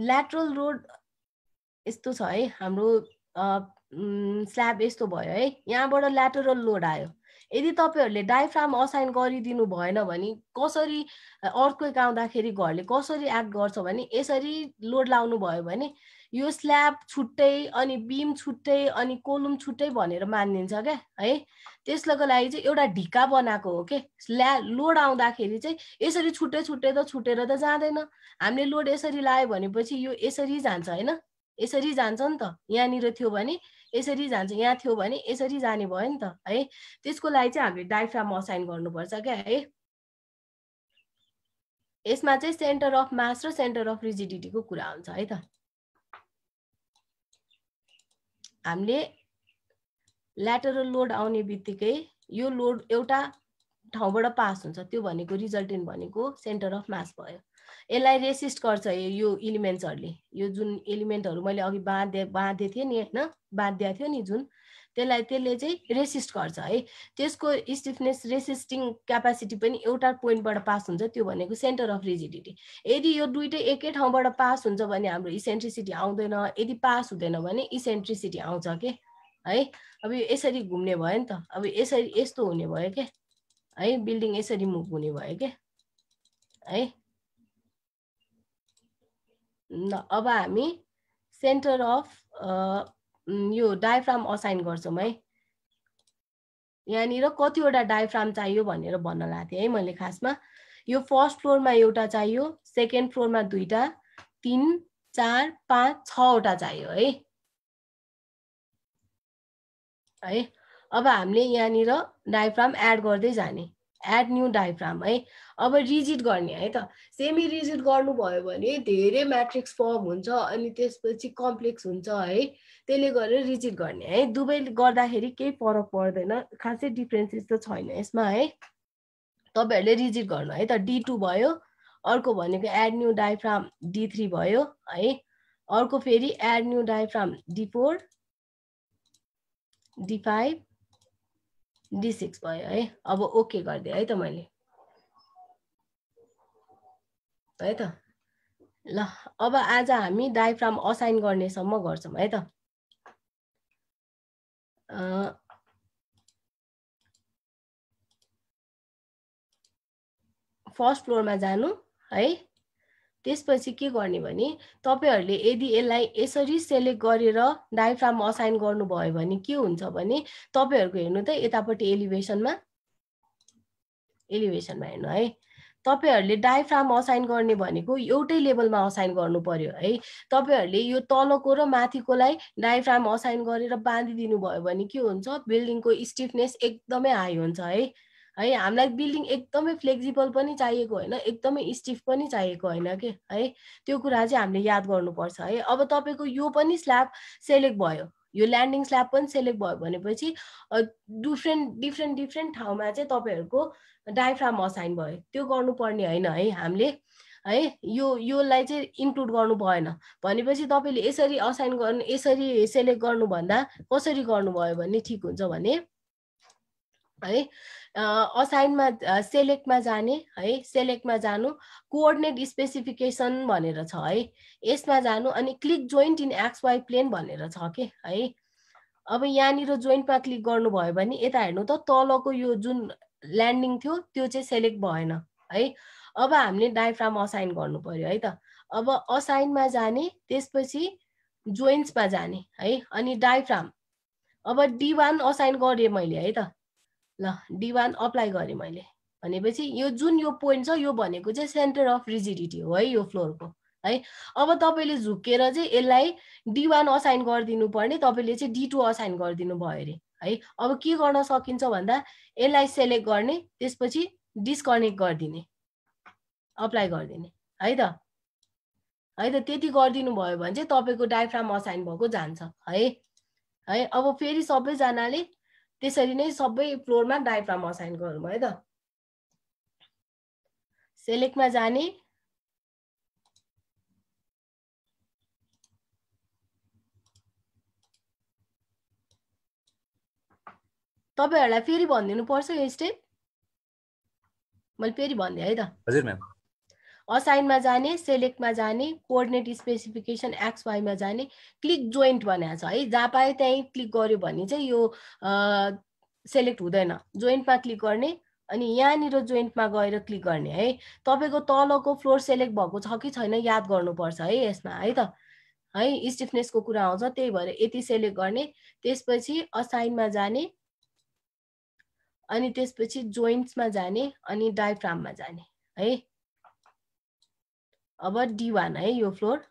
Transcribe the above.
lateral road यस्तो छ है हाम्रो स्ल्याब यस्तो भयो है यहाँबाट ल्याटरल लोड आयो यदि तपाईँहरूले डायफ्राम असाइन गरिदिनु भएन भने कसरी एक आउँदाखेरि घरले कसरी एक्ट गर्छ भने यसरी लोड लाउनु भयो भने यो स्ल्याब छुट्टै अनि बिम छुट्टै अनि कोलुम छुट्टै भनेर मानिन्छ क्या है त्यसको लागि चाहिँ एउटा ढिका बनाएको हो के स्ल्या लोड आउँदाखेरि चाहिँ यसरी छुट्टै छुट्टै त छुटेर त जाँदैन हामीले लोड यसरी लायो भनेपछि यो यसरी जान्छ होइन यसरी जान्छ नि त यहाँनिर थियो भने यसरी जान्छ यहाँ थियो भने यसरी जाने भयो नि त है त्यसको लागि चाहिँ हामीले डाइफ्राम असाइन गर्नुपर्छ क्या है यसमा चाहिँ सेन्टर अफ मास र सेन्टर अफ रिजिडिटीको कुरा हुन्छ है त हामीले ल्याटरल लोड आउने बित्तिकै यो लोड एउटा ठाउँबाट पास हुन्छ त्यो भनेको रिजल्टेन्ट भनेको सेन्टर अफ मास भयो यसलाई रेसिस्ट गर्छ यो इलिमेन्ट्सहरूले यो जुन इलिमेन्टहरू मैले अघि बाँधे बाँधे थिएँ नि होइन बाँधिदिएको थियो नि जुन त्यसलाई त्यसले चाहिँ रेसिस्ट गर्छ है त्यसको स्टिफनेस रेसिस्टिङ क्यापासिटी पनि एउटा पोइन्टबाट पास हुन्छ त्यो भनेको सेन्टर अफ रिजिडिटी यदि यो दुइटै एकै ठाउँबाट पास हुन्छ भने हाम्रो इसेन्ट्रिसिटी आउँदैन यदि पास हुँदैन भने इसेन्ट्रिसिटी आउँछ के है अब यो यसरी घुम्ने भयो नि त अब यसरी यस्तो हुने भयो क्या है बिल्डिङ यसरी मुभ हुने भयो क्या है ल अब हामी सेन्टर अफ यो डायफ्राम असाइन गर्छौँ है यहाँनिर कतिवटा डायफ्राम चाहियो भनेर भन्न लाएको थिएँ है मैले खासमा यो फर्स्ट फ्लोरमा एउटा चाहियो सेकेन्ड फ्लोरमा दुईवटा तिन चार पाँच छवटा चाहियो है है अब हामीले यहाँनिर डायफ्राम एड गर्दै जाने एड न्यू डायफ्राम है अब रिजिट गर्ने है त सेमी रिजिट गर्नुभयो भने धेरै म्याट्रिक्स फर्म हुन्छ अनि त्यसपछि कम्प्लेक्स हुन्छ है त्यसले गरेर रिजिट गर्ने है दुवै गर्दाखेरि केही फरक पर्दैन खासै डिफ्रेन्सेस त छैन यसमा है तपाईँहरूले रिजिट गर्नु है त डी टू भयो अर्को भनेको add new diaphragm D three भयो है अर्को फेरि add new diaphragm D four D five D six भयो है अब ओके गरिदिएँ है त मैले है त ल अब आज हामी डाइफ्राम असाइन गर्नेसम्म गर्छौँ है त फर्स्ट फ्लोरमा जानु है त्यसपछि के गर्ने भने तपाईँहरूले यदि यसलाई यसरी सेलेक्ट गरेर डायफ्राम असाइन गर्नुभयो भने के हुन्छ भने तपाईँहरूको हेर्नु त यतापट्टि एलिभेसनमा एलिभेसनमा हेर्नु है तपाईँहरूले डायफ्राम असाइन गर्ने भनेको एउटै लेभलमा असाइन गर्नु पर्यो है तपाईँहरूले यो तलको र माथिकोलाई डायफ्राम असाइन गरेर बाँधिदिनु भयो भने के हुन्छ बिल्डिङको स्टिफनेस एकदमै हाई हुन्छ है है हामीलाई बिल्डिङ एकदमै फ्लेक्जिबल पनि चाहिएको होइन एकदमै स्टिफ पनि चाहिएको होइन कि है त्यो कुरा चाहिँ हामीले याद गर्नुपर्छ है अब तपाईँको यो पनि स्ल्याब सेलेक्ट भयो यो ल्यान्डिङ स्ल्याब पनि सेलेक्ट भयो भनेपछि डिफ्रेन्ट डिफ्रेन्ट डिफ्रेन्ट ठाउँमा चाहिँ तपाईँहरूको डायफ्राम असाइन भयो त्यो गर्नुपर्ने होइन है हामीले है यो योलाई चाहिँ इन्क्लुड गर्नु भएन भनेपछि तपाईँले यसरी असाइन गर्नु यसरी सेलेक्ट गर्नुभन्दा कसरी गर्नुभयो भने ठिक हुन्छ भने है असाइनमा सेलेक्टमा जाने है सेलेक्टमा जानु कोअर्डिनेट स्पेसिफिकेसन भनेर छ है यसमा जानु अनि click joint in X Y plane भनेर छ कि है अब यहाँनिर जोइन्टमा क्लिक गर्नुभयो भने यता हेर्नु त तलको यो जुन ल्यान्डिङ थियो त्यो चाहिँ सेलेक्ट भएन है अब हामीले डायफ्राम असाइन गर्नु पऱ्यो है त अब असाइनमा जाने त्यसपछि जोइन्ट्समा जाने है अनि डायफ्राम अब डी वान असाइन गरेँ मैले है त ल डिवान अप्लाई गरेँ मैले भनेपछि यो जुन यो पोइन्ट छ यो भनेको चाहिँ सेन्टर अफ रिजिडिटी हो है यो फ्लोरको है अब तपाईँले झुकेर चाहिँ यसलाई डी वान असाइन गरिदिनु पर्ने तपाईँले चाहिँ डी टू असाइन गरिदिनु भयो अरे है अब के गर्न सकिन्छ भन्दा यसलाई सेलेक्ट गर्ने त्यसपछि डिस्कनेक्ट गरिदिने अप्लाई गरिदिने है त है त त्यति गरिदिनु भयो भने चाहिँ तपाईँको डायफ्राम असाइन भएको जान्छ है है अब फेरि सबैजनाले त्यसरी नै सबै फ्लोरमा डायफ्राम असाइन गरौँ है त सेलेक्टमा जाने तपाईँहरूलाई फेरि भनिदिनु पर्छ यो स्टेप मैले फेरि भनिदिएँ है त हजुर म्याम असाइनमा जाने सेलेक्टमा जाने कोअर्डिनेट स्पेसिफिकेसन एक्स वाइमा जाने क्लिक जोइन्ट भनेको छ है जहाँ पायो त्यहीँ क्लिक गर्यो भने चाहिँ यो सेलेक्ट हुँदैन जोइन्टमा क्लिक गर्ने अनि यहाँनिर जोइन्टमा गएर क्लिक गर्ने है तपाईँको तलको फ्लोर सेलेक्ट भएको छ कि छैन याद गर्नुपर्छ है यसमा है त है स्टिफनेसको कुरा आउँछ त्यही भएर यति सेलेक्ट गर्ने त्यसपछि असाइनमा जाने अनि त्यसपछि जोइन्ट्समा जाने अनि डायफ्राममा जाने है अब डी वान है यो फ्लोर